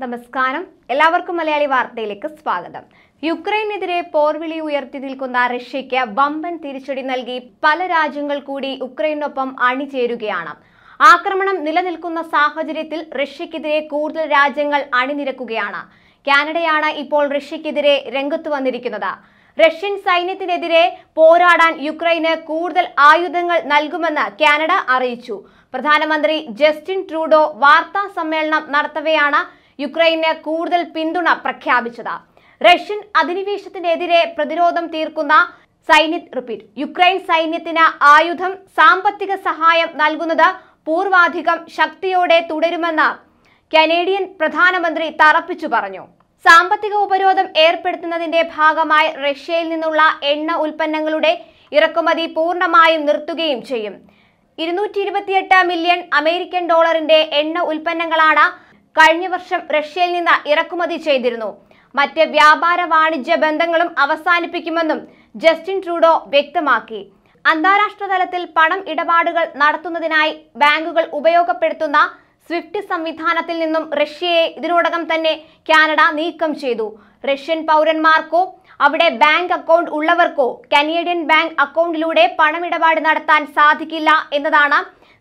നമസ്കാരം എല്ലാവർക്കും മലയാളി വാർത്തയിലേക്ക് സ്വാഗതം യുക്രൈനെതിരെ പോർവിളി ഉയർത്തി നിൽക്കുന്ന റഷ്യയ്ക്ക് വമ്പൻ തിരിച്ചടി നൽകി പല രാജ്യങ്ങൾ കൂടി ഉക്രൈനൊപ്പം അണിചേരുകയാണ് ആക്രമണം നിലനിൽക്കുന്ന സാഹചര്യത്തിൽ റഷ്യക്കെതിരെ കൂടുതൽ രാജ്യങ്ങൾ അണിനിരക്കുകയാണ് കാനഡയാണ് ഇപ്പോൾ റഷ്യക്കെതിരെ രംഗത്ത് വന്നിരിക്കുന്നത് റഷ്യൻ സൈന്യത്തിനെതിരെ പോരാടാൻ യുക്രൈന് കൂടുതൽ ആയുധങ്ങൾ നൽകുമെന്ന് കാനഡ അറിയിച്ചു പ്രധാനമന്ത്രി ജസ്റ്റിൻ ട്രൂഡോ വാർത്താ സമ്മേളനം നടത്തവെയാണ് യുക്രൈന് കൂടുതൽ പിന്തുണ പ്രഖ്യാപിച്ചത് റഷ്യൻ അധിനിവേശത്തിനെതിരെ പ്രതിരോധം തീർക്കുന്ന സൈന്യ റിപ്പീറ്റ് യുക്രൈൻ സൈന്യത്തിന് ആയുധം സാമ്പത്തിക സഹായം നൽകുന്നത് പൂർവാധികം ശക്തിയോടെ തുടരുമെന്ന് കനേഡിയൻ പ്രധാനമന്ത്രി തറപ്പിച്ചു പറഞ്ഞു സാമ്പത്തിക ഉപരോധം ഏർപ്പെടുത്തുന്നതിന്റെ ഭാഗമായി റഷ്യയിൽ നിന്നുള്ള എണ്ണ ഉൽപ്പന്നങ്ങളുടെ ഇറക്കുമതി പൂർണ്ണമായും നിർത്തുകയും ചെയ്യും ഇരുന്നൂറ്റി മില്യൺ അമേരിക്കൻ ഡോളറിന്റെ എണ്ണ ഉൽപ്പന്നങ്ങളാണ് കഴിഞ്ഞ വർഷം റഷ്യയിൽ നിന്ന് ഇറക്കുമതി ചെയ്തിരുന്നു മറ്റ് വ്യാപാര വാണിജ്യ ബന്ധങ്ങളും അവസാനിപ്പിക്കുമെന്നും ജസ്റ്റിൻ ട്രൂഡോ വ്യക്തമാക്കി അന്താരാഷ്ട്ര തലത്തിൽ പണം ഇടപാടുകൾ നടത്തുന്നതിനായി ബാങ്കുകൾ ഉപയോഗപ്പെടുത്തുന്ന സ്വിഫ്റ്റ് സംവിധാനത്തിൽ നിന്നും റഷ്യയെ ഇതിനോടകം തന്നെ കാനഡ നീക്കം ചെയ്തു റഷ്യൻ പൗരന്മാർക്കോ അവിടെ ബാങ്ക് അക്കൗണ്ട് ഉള്ളവർക്കോ കനേഡിയൻ ബാങ്ക് അക്കൗണ്ടിലൂടെ പണമിടപാട് നടത്താൻ സാധിക്കില്ല എന്നതാണ്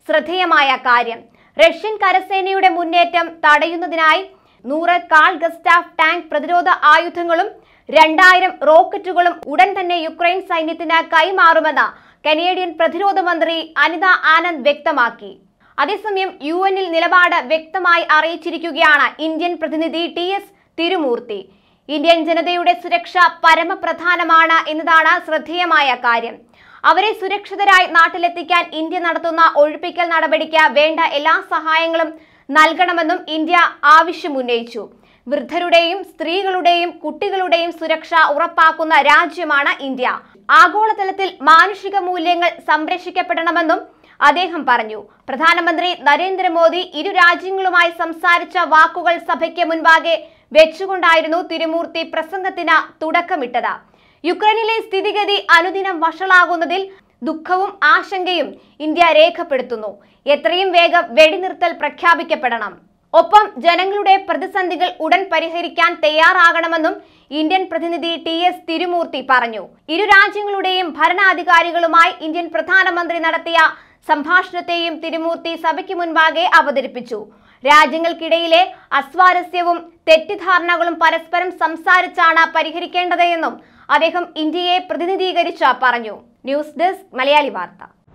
ശ്രദ്ധേയമായ കാര്യം റഷ്യൻ കരസേനയുടെ മുന്നേറ്റം തടയുന്നതിനായി നൂറ് കാൾ ഗസ്റ്റാഫ് ടാങ്ക് പ്രതിരോധ ആയുധങ്ങളും രണ്ടായിരം റോക്കറ്റുകളും ഉടൻ തന്നെ യുക്രൈൻ സൈന്യത്തിന് കൈമാറുമെന്ന് കനേഡിയൻ പ്രതിരോധ മന്ത്രി അനിത ആനന്ദ് വ്യക്തമാക്കി അതേസമയം യു എനിൽ നിലപാട് വ്യക്തമായി അറിയിച്ചിരിക്കുകയാണ് ഇന്ത്യൻ പ്രതിനിധി ടി എസ് തിരുമൂർത്തി ഇന്ത്യൻ ജനതയുടെ സുരക്ഷ പരമപ്രധാനമാണ് എന്നതാണ് ശ്രദ്ധേയമായ കാര്യം അവരെ സുരക്ഷിതരായി നാട്ടിലെത്തിക്കാൻ ഇന്ത്യ നടത്തുന്ന ഒഴിപ്പിക്കൽ നടപടിക്ക് വേണ്ട എല്ലാ സഹായങ്ങളും നൽകണമെന്നും ഇന്ത്യ ആവശ്യമുന്നയിച്ചു വൃദ്ധരുടെയും സ്ത്രീകളുടെയും കുട്ടികളുടെയും സുരക്ഷ ഉറപ്പാക്കുന്ന രാജ്യമാണ് ഇന്ത്യ ആഗോളതലത്തിൽ മാനുഷിക മൂല്യങ്ങൾ സംരക്ഷിക്കപ്പെടണമെന്നും അദ്ദേഹം പറഞ്ഞു പ്രധാനമന്ത്രി നരേന്ദ്രമോദി ഇരു രാജ്യങ്ങളുമായി സംസാരിച്ച വാക്കുകൾ സഭയ്ക്ക് മുൻപാകെ വെച്ചുകൊണ്ടായിരുന്നു തിരുമൂർത്തി പ്രസംഗത്തിന് തുടക്കമിട്ടത് യുക്രൈനിലെ സ്ഥിതിഗതി അനുദിനം വഷളാകുന്നതിൽ ദുഃഖവും ആശങ്കയും ഇന്ത്യ രേഖപ്പെടുത്തുന്നു എത്രയും വേഗം വെടിനിർത്തൽ പ്രഖ്യാപിക്കപ്പെടണം ഒപ്പം ജനങ്ങളുടെ പ്രതിസന്ധികൾ ഉടൻ പരിഹരിക്കാൻ തയ്യാറാകണമെന്നും ഇന്ത്യൻ പ്രതിനിധി ടി എസ് തിരുമൂർത്തി പറഞ്ഞു ഇരു രാജ്യങ്ങളുടെയും ഭരണാധികാരികളുമായി ഇന്ത്യൻ പ്രധാനമന്ത്രി നടത്തിയ സംഭാഷണത്തെയും തിരുമൂർത്തി സഭയ്ക്ക് മുൻപാകെ അവതരിപ്പിച്ചു രാജ്യങ്ങൾക്കിടയിലെ അസ്വാരസ്യവും തെറ്റിദ്ധാരണകളും പരസ്പരം സംസാരിച്ചാണ് പരിഹരിക്കേണ്ടത് എന്നും അദ്ദേഹം ഇന്ത്യയെ പ്രതിനിധീകരിച്ച് പറഞ്ഞു ന്യൂസ് ഡെസ്ക് മലയാളി വാർത്ത